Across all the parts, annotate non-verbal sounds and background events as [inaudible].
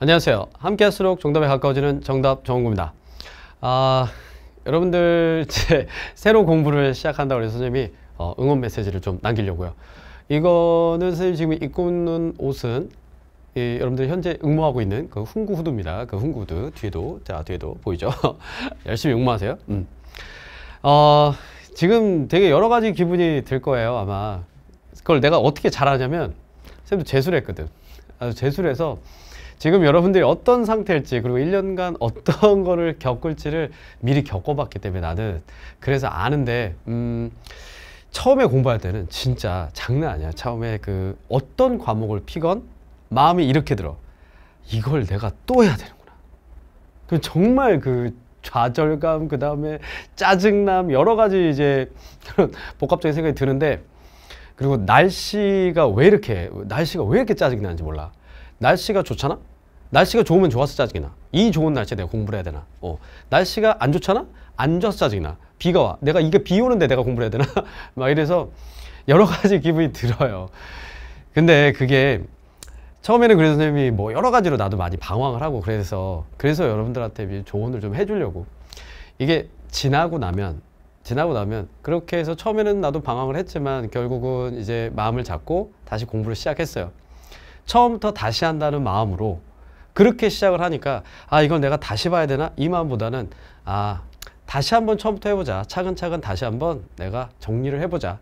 안녕하세요. 함께 할수록 정답에 가까워지는 정답 정원구입니다. 아, 여러분들 제 [laughs] 새로 공부를 시작한다고 해서 선생님이 어, 응원 메시지를 좀 남기려고요. 이거는 선생님 지금 입고 있는 옷은 예, 여러분들 현재 응모하고 있는 그 훈구후두입니다. 그 훈구후두 뒤에도 자 뒤에도 보이죠? [laughs] 열심히 응모하세요. 음. 어, 지금 되게 여러 가지 기분이 들 거예요 아마. 그걸 내가 어떻게 잘하냐면 선생님도 재수를 했거든. 아주 재수를 해서 지금 여러분들이 어떤 상태일지 그리고 1년간 어떤 [laughs] 거를 겪을지를 미리 겪어봤기 때문에 나는 그래서 아는데 음 처음에 공부할 때는 진짜 장난 아니야 처음에 그 어떤 과목을 피건 마음이 이렇게 들어 이걸 내가 또 해야 되는구나 그 정말 그 좌절감 그 다음에 짜증남 여러 가지 이제 [laughs] 복합적인 생각이 드는데 그리고 날씨가 왜 이렇게 날씨가 왜 이렇게 짜증이 나는지 몰라 날씨가 좋잖아 날씨가 좋으면 좋아서 짜증이 나이 좋은 날씨에 내가 공부를 해야 되나 어 날씨가 안 좋잖아 안 좋아서 짜증이 나 비가 와 내가 이게 비 오는데 내가 공부를 해야 되나 [laughs] 막 이래서 여러 가지 기분이 들어요 근데 그게 처음에는 그래서 선생님이 뭐 여러 가지로 나도 많이 방황을 하고 그래서 그래서 여러분들한테 조언을 좀 해주려고 이게 지나고 나면 지나고 나면 그렇게 해서 처음에는 나도 방황을 했지만 결국은 이제 마음을 잡고 다시 공부를 시작했어요. 처음부터 다시 한다는 마음으로 그렇게 시작을 하니까 아 이걸 내가 다시 봐야 되나 이 마음보다는 아 다시 한번 처음부터 해보자 차근차근 다시 한번 내가 정리를 해보자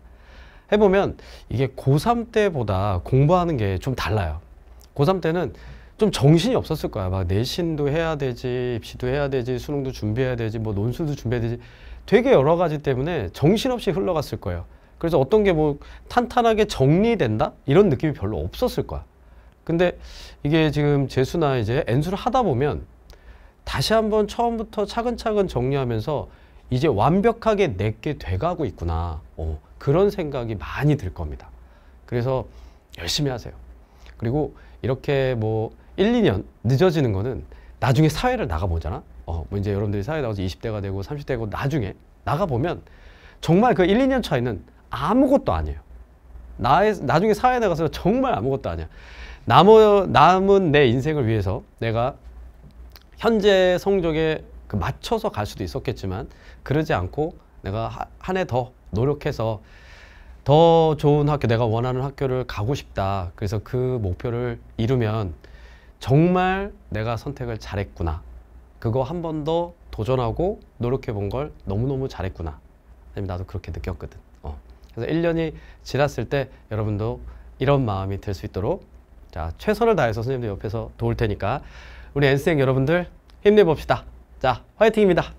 해보면 이게 고3 때보다 공부하는 게 좀 달라요 고3 때는 좀 정신이 없었을 거야. 막 내신도 해야 되지, 입시도 해야 되지, 수능도 준비해야 되지, 뭐 논술도 준비해야 되지. 되게 여러 가지 때문에 정신없이 흘러갔을 거예요. 그래서 어떤 게 뭐 탄탄하게 정리된다? 이런 느낌이 별로 없었을 거야. 근데 이게 지금 재수나 이제 엔수를 하다 보면 다시 한번 처음부터 차근차근 정리하면서 이제 완벽하게 내게 돼가고 있구나. 어, 그런 생각이 많이 들 겁니다. 그래서 열심히 하세요. 그리고 이렇게 뭐 일, 이년 늦어지는 거는 나중에 사회를 나가보잖아. 어, 뭐 이제 여러분들이 사회 나가서 이십 대가 되고 삼십 대고 나중에 나가보면 정말 그 일, 이년 차이는 아무것도 아니에요. 나의, 나중에 사회 에 나가서 정말 아무것도 아니야. 남은, 남은 내 인생을 위해서 내가 현재 성적에 그 맞춰서 갈 수도 있었겠지만 그러지 않고 내가 한 해 더 노력해서 더 좋은 학교, 내가 원하는 학교를 가고 싶다. 그래서 그 목표를 이루면 정말 내가 선택을 잘했구나. 그거 한 번 더 도전하고 노력해 본 걸 너무너무 잘했구나. 나도 그렇게 느꼈거든. 어. 그래서 1년이 지났을 때 여러분도 이런 마음이 들 수 있도록 자, 최선을 다해서 선생님들 옆에서 도울 테니까 우리 NC생 여러분들 힘내봅시다. 자, 화이팅입니다.